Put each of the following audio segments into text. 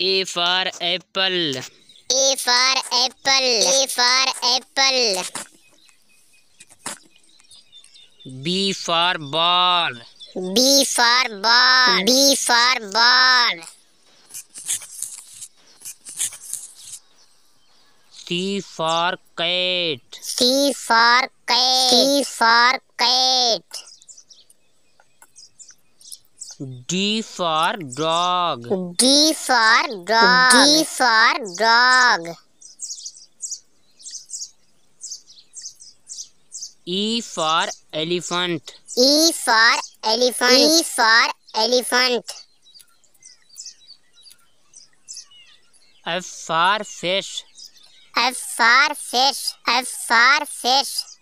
A for apple. A for apple. A for apple. B for ball. B for ball. B for ball. C for cat. C for cat. C for cat. D for dog. D for dog. D for dog. E for elephant. E for elephant. E for elephant. F for fish. F for fish. F for fish.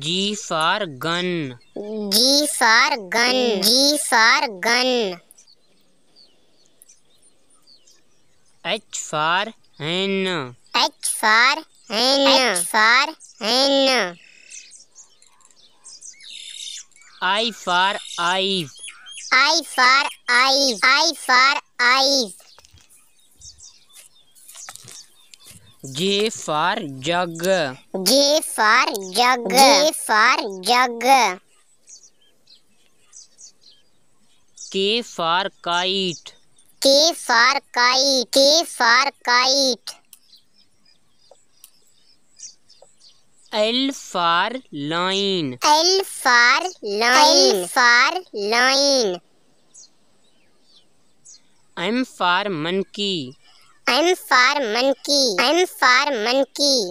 G for gun. G for gun. G for gun. H for hen. H for hen. H for hen. I for eyes. I for eyes. I for eyes. J for jug. J for jug. J for jug. K for kite. K for kite. K for kite. L for line. L for line. L for line. M for monkey. M for monkey M for monkey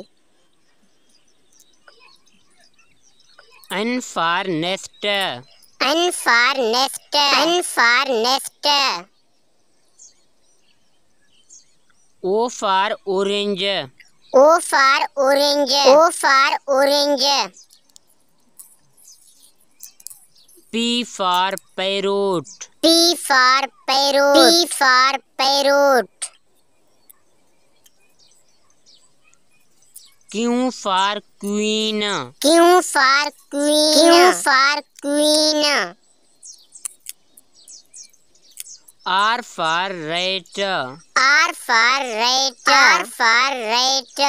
N for nest N for nest N for nest O for orange O for orange O for orange P for parrot P for parrot P for parrot Q for queen Q for queen Q for queen R for rat R for rat R for rat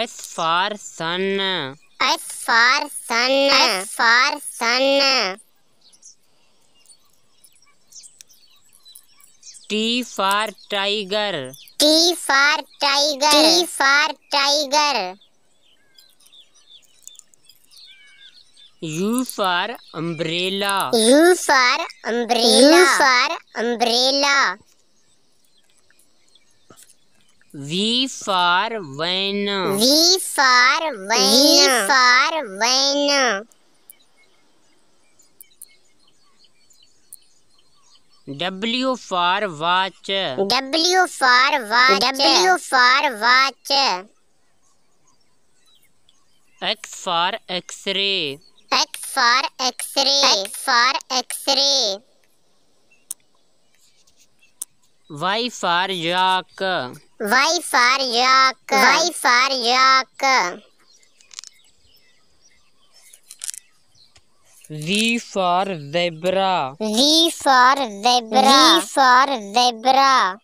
S for sun S for sun S for sun T for tiger T for tiger T for tiger U for umbrella. U for umbrella. U for umbrella. V for van. V for van. V for van. W for watch W for watch W for watch X for x-ray X for x-ray X for x-ray Y for jock Y for jock Y for jock V for zebra. V for zebra. V for zebra.